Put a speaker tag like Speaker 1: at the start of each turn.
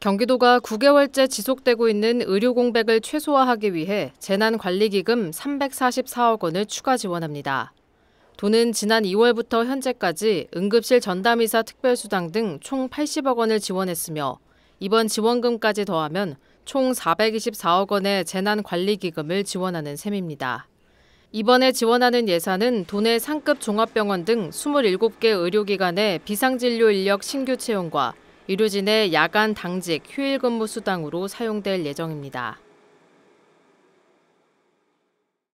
Speaker 1: 경기도가 9개월째 지속되고 있는 의료 공백을 최소화하기 위해 재난관리기금 344억 원을 추가 지원합니다. 돈은 지난 2월부터 현재까지 응급실 전담이사 특별수당 등 총 80억 원을 지원했으며 이번 지원금까지 더하면 총 424억 원의 재난관리기금을 지원하는 셈입니다. 이번에 지원하는 예산은 도내 상급 종합병원 등 27개 의료기관의 비상진료 인력 신규 채용과 의료진의 야간 당직 휴일 근무 수당으로 사용될 예정입니다.